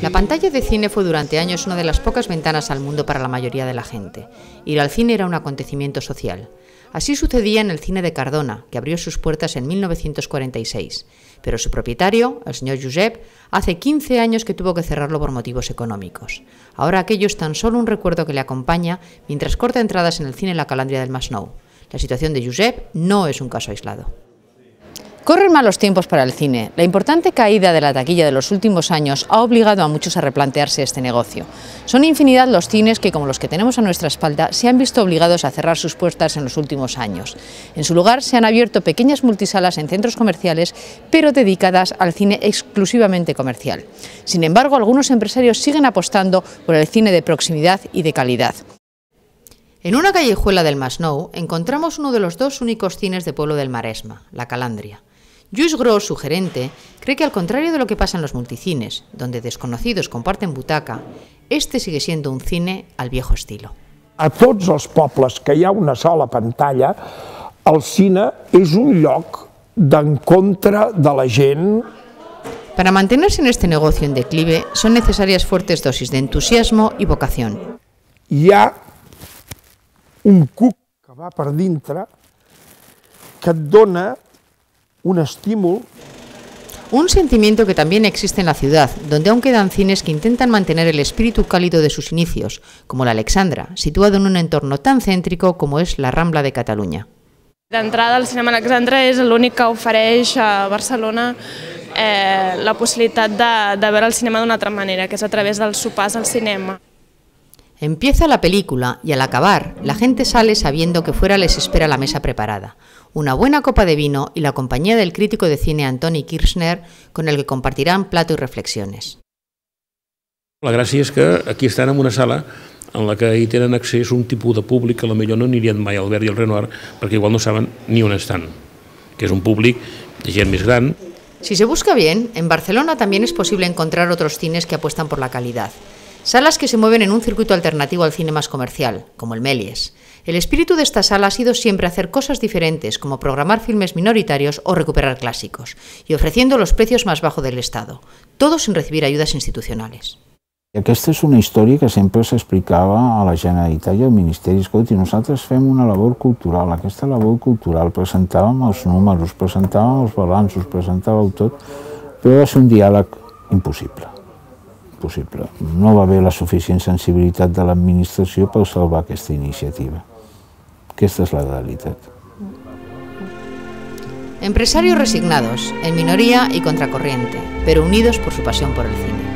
La pantalla de cine fue durante años una de las pocas ventanas al mundo para la mayoría de la gente. Ir al cine era un acontecimiento social. Así sucedía en el cine de Cardona, que abrió sus puertas en 1946, pero su propietario, el señor Josep, hace 15 años que tuvo que cerrarlo por motivos económicos. Ahora aquello es tan solo un recuerdo que le acompaña mientras corta entradas en el cine La Calandria del Masnou. La situación de Josep no es un caso aislado. Corren malos tiempos para el cine. La importante caída de la taquilla de los últimos años ha obligado a muchos a replantearse este negocio. Son infinidad los cines que, como los que tenemos a nuestra espalda, se han visto obligados a cerrar sus puertas en los últimos años. En su lugar, se han abierto pequeñas multisalas en centros comerciales, pero dedicadas al cine exclusivamente comercial. Sin embargo, algunos empresarios siguen apostando por el cine de proximidad y de calidad. En una callejuela del Masnou encontramos uno de los dos únicos cines de pueblo del Maresma, La Calandria. Jules Gros, su gerente, cree que al contrario de lo que pasa en los multicines, donde desconocidos comparten butaca, este sigue siendo un cine al viejo estilo. A todos los pobles que hi una sola pantalla, el cine és un lloc d'encontre de la gent. Para mantenerse en este negocio en declive son necesarias fuertes dosis de entusiasmo y vocación. Hi un cuc que va per dintre que dona un Un sentimiento que también existe en la ciudad, donde aún quedan cines que intentan mantener el espíritu cálido de sus inicios, como la Alexandra, situado en un entorno tan céntrico como es la Rambla de Cataluña. entrada, el cinema Alexandra es el único que ofrece a Barcelona eh, la posibilidad de, ver al el cinema de otra manera, que es a través del paso al cinema. Empieza la película y al acabar, la gente sale sabiendo que fuera les espera la mesa preparada, una buena copa de vino y la compañía del crítico de cine Antoni Kirchner, con el que compartirán plato y reflexiones. La gracia es que aquí están en una sala en la que tienen acceso un tipo de público que lo mejor no irían mai al ver i al Renoir porque igual no saben ni on están, que es un público de gent més gran. Si se busca bien, en Barcelona también es posible encontrar otros cines que apuestan por la calidad. Salas que se mueven en un circuito alternativo al cine más comercial, como el Melies. El espíritu de esta sala ha sido siempre hacer cosas diferentes, como programar filmes minoritarios o recuperar clásicos, y ofreciendo los precios más bajos del Estado, todo sin recibir ayudas institucionales. Esta es una historia que siempre se explicaba a la Generalitat y al Ministeri. y nosotros fem una labor cultural. esta labor cultural presentábamos números, presentábamos els balanços, todo. pero però un diálogo imposible. No va a haber la suficiente sensibilidad de la administración para salvar esta iniciativa. Esta es la realidad. Empresarios resignados, en minoría y contracorriente, pero unidos por su pasión por el cine.